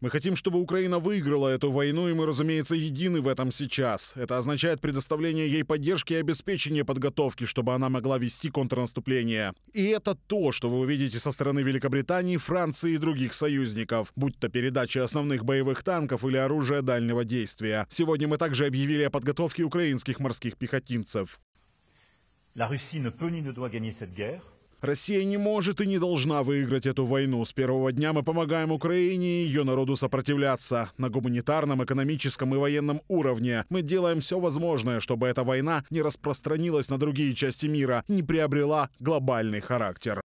Мы хотим, чтобы Украина выиграла эту войну, и мы, разумеется, едины в этом сейчас. Это означает предоставление ей поддержки и обеспечение подготовки, чтобы она могла вести контрнаступление. И это то, что вы увидите со стороны Великобритании, Франции и других союзников, будь то передача основных боевых танков или оружия дальнего действия. Сегодня мы также объявили о подготовке украинских морских пехотинцев. La Russie ne peut ni ne doit gagner cette guerre. Россия не может и не должна выиграть эту войну. С первого дня мы помогаем Украине и ее народу сопротивляться. На гуманитарном, экономическом и военном уровне мы делаем все возможное, чтобы эта война не распространилась на другие части мира, не приобрела глобальный характер.